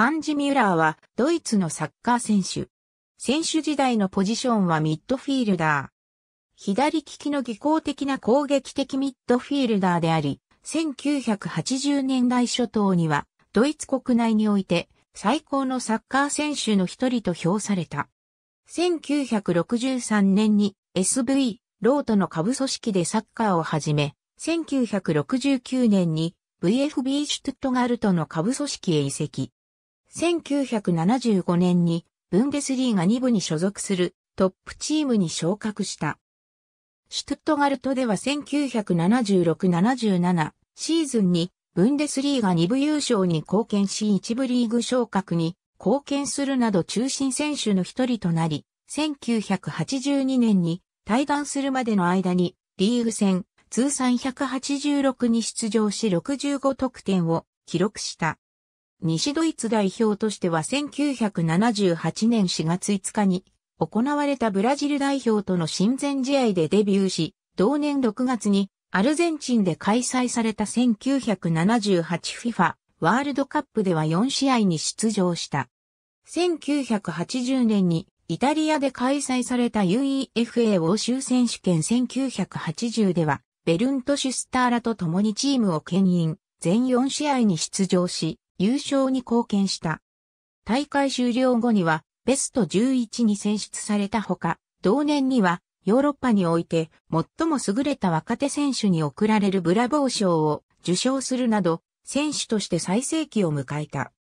ハンジ・ミュラーはドイツのサッカー選手。選手時代のポジションはミッドフィールダー。左利きの技巧的な攻撃的ミッドフィールダーであり、1980年代初頭にはドイツ国内において最高のサッカー選手の一人と評された。1963年に SV ロートの下部組織でサッカーを始め、1969年に VFB シュトゥットガルトの下部組織へ移籍。1975年にブンデスリーガ2部に所属するトップチームに昇格した。シュトゥットガルトでは1976-77シーズンにブンデスリーガ2部優勝に貢献し1部リーグ昇格に貢献するなど中心選手の一人となり、1982年に退団するまでの間にリーグ戦通算186に出場し65得点を記録した。西ドイツ代表としては1978年4月5日に行われたブラジル代表との親善試合でデビューし、同年6月にアルゼンチンで開催された 1978FIFA ワールドカップでは4試合に出場した。1980年にイタリアで開催された UEFA 欧州選手権1980では、ベルント・シュスターラと共にチームを牽引、全4試合に出場し、優勝に貢献した。大会終了後にはベスト11に選出されたほか、同年にはヨーロッパにおいて最も優れた若手選手に贈られるブラボー賞を受賞するなど、選手として最盛期を迎えた。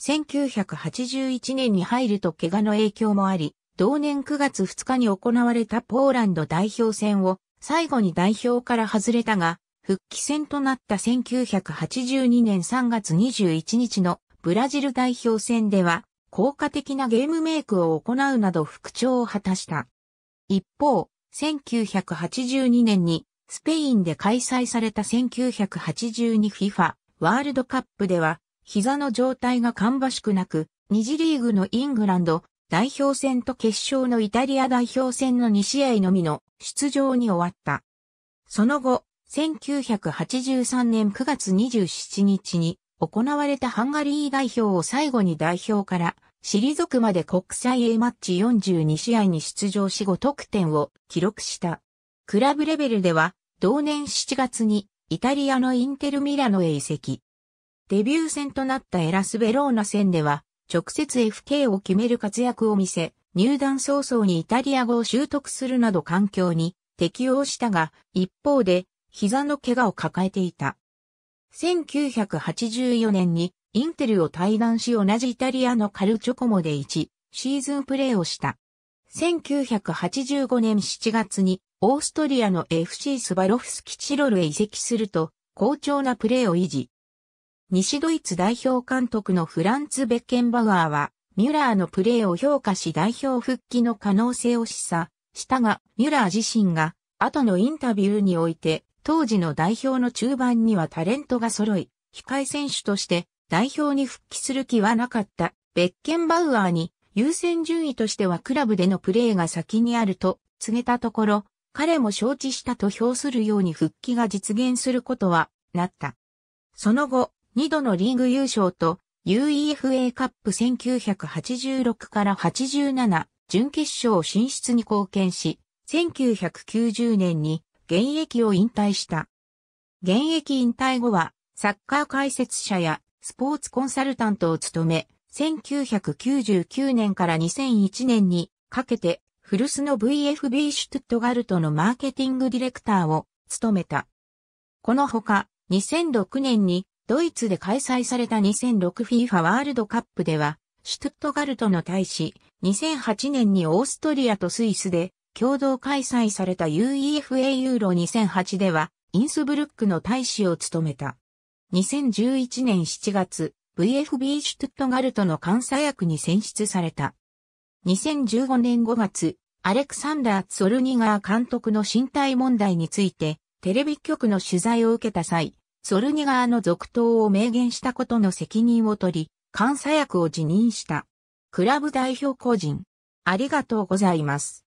1981年に入ると怪我の影響もあり、同年9月2日に行われたポーランド代表戦を最後に代表から外れたが、復帰戦となった1982年3月21日のブラジル代表戦では、効果的なゲームメイクを行うなど復調を果たした。一方、1982年にスペインで開催された 1982FIFA ワールドカップでは、膝の状態が芳しくなく、二次リーグのイングランド代表戦と決勝のイタリア代表戦の2試合のみの出場に終わった。その後、1983年9月27日に行われたハンガリー代表を最後に代表から退くまで国際 A マッチ42試合に出場し5得点を記録した。クラブレベルでは同年7月にイタリアのインテルミラノへ移籍。デビュー戦となったエラスベローナ戦では直接 FK を決める活躍を見せ、入団早々にイタリア語を習得するなど環境に適応したが、一方で膝の怪我を抱えていた。1984年にインテルを退団し同じイタリアのカルチョコモで1シーズンプレーをした。1985年7月にオーストリアの FC スバロフスキチロルへ移籍すると好調なプレーを維持。西ドイツ代表監督のフランツ・ベッケンバワーはミュラーのプレーを評価し代表復帰の可能性を示唆したがミュラー自身が後のインタビューにおいて当時の代表の中盤にはタレントが揃い、控え選手として代表に復帰する気はなかったベッケンバウアーに優先順位としてはクラブでのプレーが先にあると告げたところ、彼も承知したと評するように復帰が実現することはなった。その後、二度のリーグ優勝と UEFA カップ1986から87準決勝進出に貢献し、1990年に現役を引退した。現役引退後は、サッカー解説者やスポーツコンサルタントを務め、1999年から2001年にかけて、古巣の VFB シュトゥットガルトのマーケティングディレクターを務めた。このほか、2006年にドイツで開催された 2006FIFA ワールドカップでは、シュトゥットガルトの大使、2008年にオーストリアとスイスで共同開催された UEFA ユーロ2008では、インスブルックの大使を務めた。2011年7月、VFB シュトゥットガルトの監査役に選出された。2015年5月、アレクサンダー・ツォルニガー監督の身体問題について、テレビ局の取材を受けた際、ソルニガーの続投を明言したことの責任を取り、監査役を辞任した。クラブ代表個人。ありがとうございます。